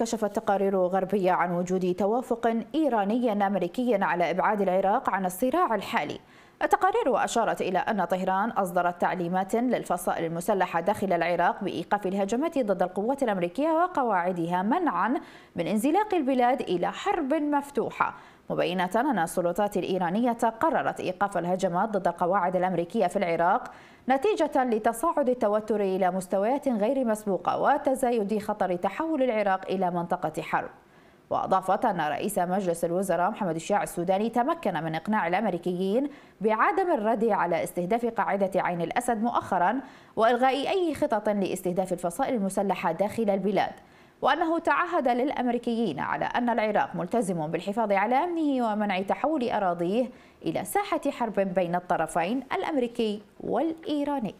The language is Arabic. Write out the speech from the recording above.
كشفت تقارير غربية عن وجود توافق إيراني أمريكي على إبعاد العراق عن الصراع الحالي التقارير أشارت إلى أن طهران أصدرت تعليمات للفصائل المسلحة داخل العراق بإيقاف الهجمات ضد القوات الأمريكية وقواعدها منعا من انزلاق البلاد إلى حرب مفتوحة مبينة أن السلطات الإيرانية قررت إيقاف الهجمات ضد القواعد الأمريكية في العراق نتيجة لتصاعد التوتر إلى مستويات غير مسبوقة وتزايد خطر تحول العراق إلى منطقة حرب وأضافت أن رئيس مجلس الوزراء محمد الشيع السوداني تمكن من إقناع الأمريكيين بعدم الرد على استهداف قاعدة عين الأسد مؤخرا وإلغاء أي خطط لاستهداف الفصائل المسلحة داخل البلاد وأنه تعهد للأمريكيين على أن العراق ملتزم بالحفاظ على أمنه ومنع تحول أراضيه إلى ساحة حرب بين الطرفين الأمريكي والإيراني